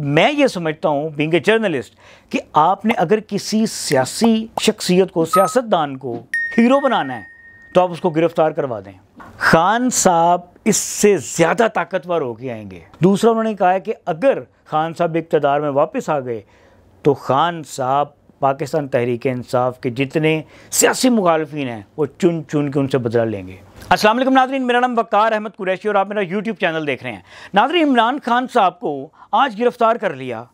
मैं ये समझता हूँ बींग ए जर्नलिस्ट कि आपने अगर किसी सियासी शख्सियत को सियासतदान को हीरो बनाना है तो आप उसको गिरफ्तार करवा दें खान साहब इससे ज़्यादा ताकतवर होके आएंगे दूसरा उन्होंने कहा है कि अगर खान साहब इकतदार में वापस आ गए तो खान साहब पाकिस्तान तहरीक इंसाफ के जितने सियासी मुखालफी हैं वो चुन चुन के उनसे बदला लेंगे असलम नाजरीन मेरा नाम वक़ार अहमद कुरैशी और आप मेरा यूट्यूब चैनल देख रहे हैं नाजरीन इमरान खान साहब को आज गिरफ़्तार कर लिया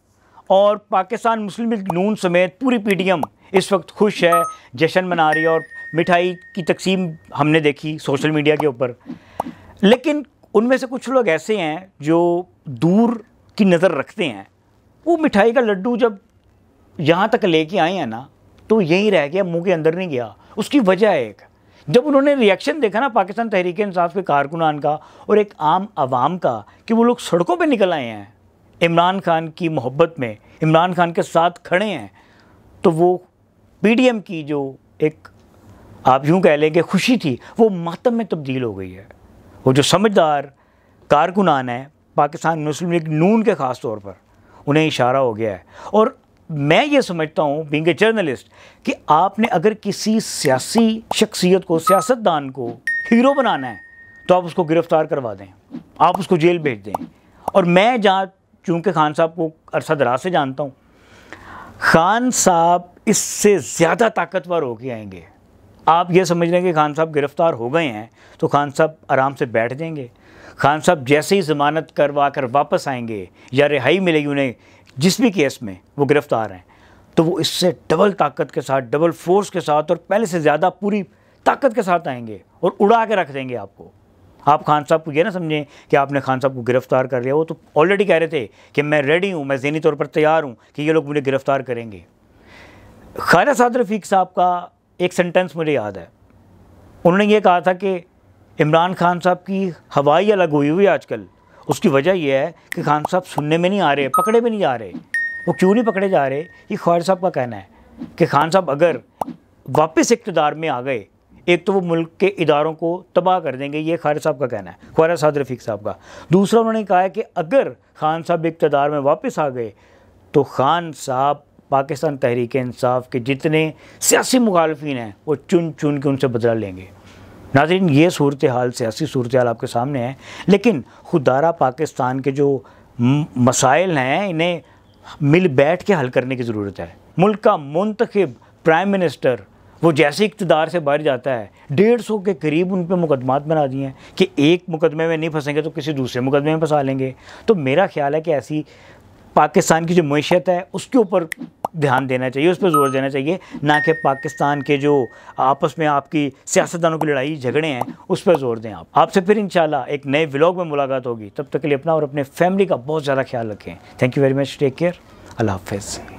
और पाकिस्तान मुस्लिम लीग नून समेत पूरी पीडीएम इस वक्त खुश है जश्न मना रही है और मिठाई की तकसीम हमने देखी सोशल मीडिया के ऊपर लेकिन उनमें से कुछ लोग ऐसे हैं जो दूर की नज़र रखते हैं वो मिठाई का लड्डू जब यहाँ तक लेके आए हैं ना तो यहीं रह गया मुंह के अंदर नहीं गया उसकी वजह एक जब उन्होंने रिएक्शन देखा ना पाकिस्तान तहरीक इंसाफ के कारकुनान का और एक आम आवाम का कि वो लोग सड़कों पे निकल आए हैं इमरान खान की मोहब्बत में इमरान खान के साथ खड़े हैं तो वो पी की जो एक आप यूँ कह लेंगे खुशी थी वो मातम में तब्दील हो गई है वो जो समझदार कारकुनान है पाकिस्तान मुस्लिम लीग नून के ख़ास तौर पर उन्हें इशारा हो गया है और मैं ये समझता हूँ बिंग ए जर्नलिस्ट कि आपने अगर किसी सियासी शख्सियत को सियासतदान को हीरो बनाना है तो आप उसको गिरफ्तार करवा दें आप उसको जेल भेज दें और मैं जहाँ चूँकि खान साहब को अरसा दराज से जानता हूँ खान साहब इससे ज़्यादा ताकतवर हो के आएंगे आप ये समझ रहे हैं कि खान साहब गिरफ़्तार हो गए हैं तो खान साहब आराम से बैठ जाएंगे खान साहब जैसे ही ज़मानत करवा कर वापस आएंगे या रिहाई मिलेगी उन्हें जिस भी केस में वो गिरफ्तार हैं तो वो इससे डबल ताकत के साथ डबल फोर्स के साथ और पहले से ज़्यादा पूरी ताकत के साथ आएंगे और उड़ा के रख देंगे आपको आप खान साहब को ये ना समझें कि आपने खान साहब को गिरफ्तार कर लिया वो तो ऑलरेडी कह रहे थे कि मैं रेडी हूँ मैं जहनी तौर पर तैयार हूँ कि ये लोग मुझे गिरफ़्तार करेंगे खारा साद रफ़ीक साहब का एक सेंटेंस मुझे याद है उन्होंने ये कहा था कि इमरान खान साहब की हवाई अलग हुई हुई आजकल उसकी वजह यह है कि खान साहब सुनने में नहीं आ रहे पकड़े में नहीं आ रहे वो क्यों नहीं पकड़े जा रहे ये ख्वार साहब का कहना है कि खान साहब अगर वापस इकतदार में आ गए एक तो वो मुल्क के इदारों को तबाह कर देंगे ये खार साहब का कहना है ख्वारा साद रफीक साहब का दूसरा उन्होंने कहा है कि अगर खान साहब इकतदार में वापस आ गए तो खान साहब पाकिस्तान तहरीक इंसाफ के जितने सियासी मुखालफी हैं वो चुन चुन के उनसे बदला लेंगे नाजरीन ये सूरत हाल सियासी सूरत हाल आपके सामने है लेकिन खुदारा पाकिस्तान के जो मसाइल हैं इन्हें मिल बैठ के हल करने की ज़रूरत है मुल्क का मंतखब प्राइम मिनिस्टर वो जैसे इकतदार से बाहर जाता है डेढ़ सौ के करीब उन पर मुकदमात बना दिए हैं कि एक मुकदमे में नहीं फंसेंगे तो किसी दूसरे मुकदमे में फंसा लेंगे तो मेरा ख्याल है कि ऐसी पाकिस्तान की जो मीशत है उसके ऊपर ध्यान देना चाहिए उस पर जोर देना चाहिए ना कि पाकिस्तान के जो आपस में आपकी सियासतदानों की लड़ाई झगड़े हैं उस पर जोर दें आप आपसे फिर इन एक नए ब्लॉग में मुलाकात होगी तब तक के लिए अपना और अपने फैमिली का बहुत ज़्यादा ख्याल रखें thank you very much take care Allah हाफिज़